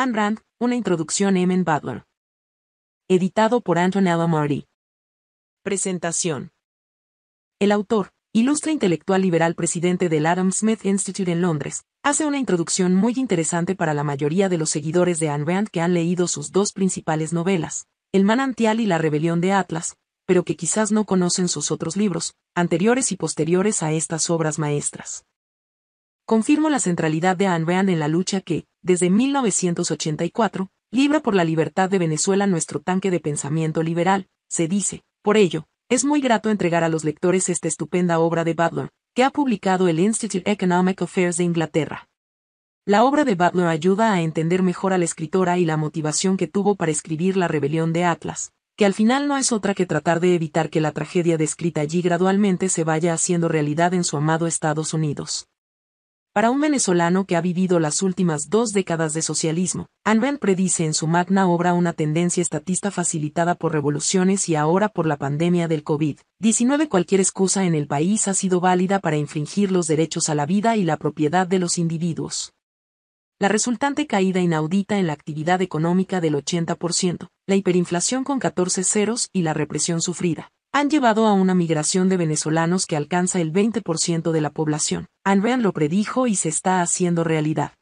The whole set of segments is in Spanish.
Anne Rand, una introducción Emin Butler. Editado por Antonella Marty. Presentación. El autor, ilustre intelectual liberal presidente del Adam Smith Institute en Londres, hace una introducción muy interesante para la mayoría de los seguidores de Anne Rand que han leído sus dos principales novelas, El manantial y La rebelión de Atlas, pero que quizás no conocen sus otros libros, anteriores y posteriores a estas obras maestras. Confirmo la centralidad de Anne Rand en la lucha que, desde 1984, libra por la libertad de Venezuela nuestro tanque de pensamiento liberal, se dice. Por ello, es muy grato entregar a los lectores esta estupenda obra de Butler, que ha publicado el Institute Economic Affairs de Inglaterra. La obra de Butler ayuda a entender mejor a la escritora y la motivación que tuvo para escribir La rebelión de Atlas, que al final no es otra que tratar de evitar que la tragedia descrita allí gradualmente se vaya haciendo realidad en su amado Estados Unidos. Para un venezolano que ha vivido las últimas dos décadas de socialismo, Anben predice en su magna obra una tendencia estatista facilitada por revoluciones y ahora por la pandemia del COVID-19. Cualquier excusa en el país ha sido válida para infringir los derechos a la vida y la propiedad de los individuos. La resultante caída inaudita en la actividad económica del 80%, la hiperinflación con 14 ceros y la represión sufrida, han llevado a una migración de venezolanos que alcanza el 20% de la población Anrean lo predijo y se está haciendo realidad.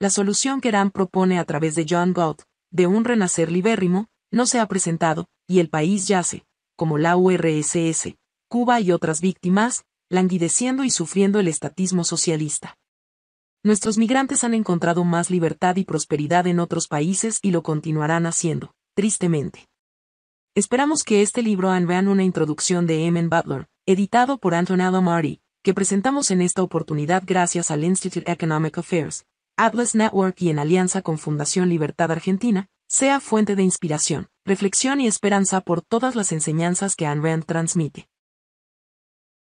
La solución que Rand propone a través de John Galt, de un renacer libérrimo, no se ha presentado, y el país yace, como la URSS, Cuba y otras víctimas, languideciendo y sufriendo el estatismo socialista. Nuestros migrantes han encontrado más libertad y prosperidad en otros países y lo continuarán haciendo, tristemente. Esperamos que este libro vean una introducción de Emin Butler, editado por Antonado Murray, que presentamos en esta oportunidad gracias al Institute Economic Affairs, Atlas Network y en alianza con Fundación Libertad Argentina, sea fuente de inspiración, reflexión y esperanza por todas las enseñanzas que ANRAN transmite.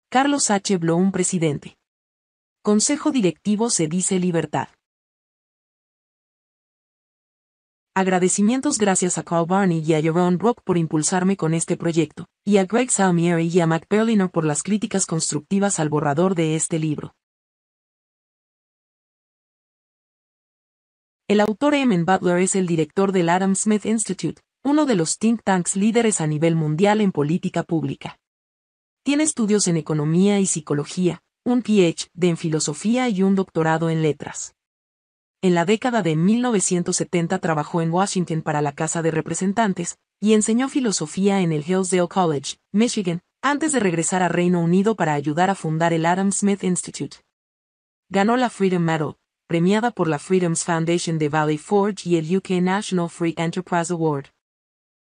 Carlos H. Blum, presidente. Consejo Directivo se dice libertad. Agradecimientos gracias a Carl Barney y a Jerome Brock por impulsarme con este proyecto, y a Greg Salmieri y a Mac Perliner por las críticas constructivas al borrador de este libro. El autor Emin Butler es el director del Adam Smith Institute, uno de los think tanks líderes a nivel mundial en política pública. Tiene estudios en economía y psicología, un PhD en filosofía y un doctorado en letras. En la década de 1970 trabajó en Washington para la Casa de Representantes, y enseñó filosofía en el Hillsdale College, Michigan, antes de regresar a Reino Unido para ayudar a fundar el Adam Smith Institute. Ganó la Freedom Medal, premiada por la Freedoms Foundation de Valley Forge y el UK National Free Enterprise Award.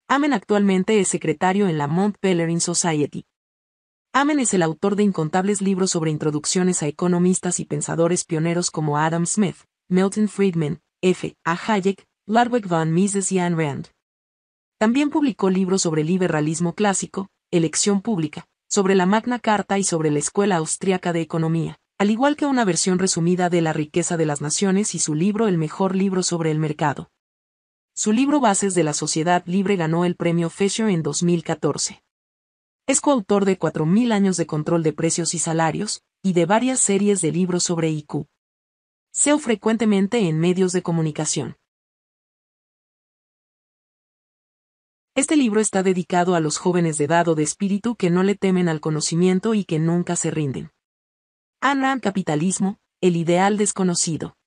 Amen actualmente es secretario en la Mont Pelerin Society. Amen es el autor de incontables libros sobre introducciones a economistas y pensadores pioneros como Adam Smith, Milton Friedman, F. A. Hayek, Ludwig von Mises y Ayn Rand. También publicó libros sobre liberalismo clásico, elección pública, sobre la Magna Carta y sobre la Escuela Austriaca de Economía, al igual que una versión resumida de La riqueza de las naciones y su libro El mejor libro sobre el mercado. Su libro Bases de la Sociedad Libre ganó el premio Fisher en 2014. Es coautor de 4.000 años de control de precios y salarios, y de varias series de libros sobre IQ. SEO frecuentemente en medios de comunicación. Este libro está dedicado a los jóvenes de edad o de espíritu que no le temen al conocimiento y que nunca se rinden. Anam Capitalismo, el ideal desconocido.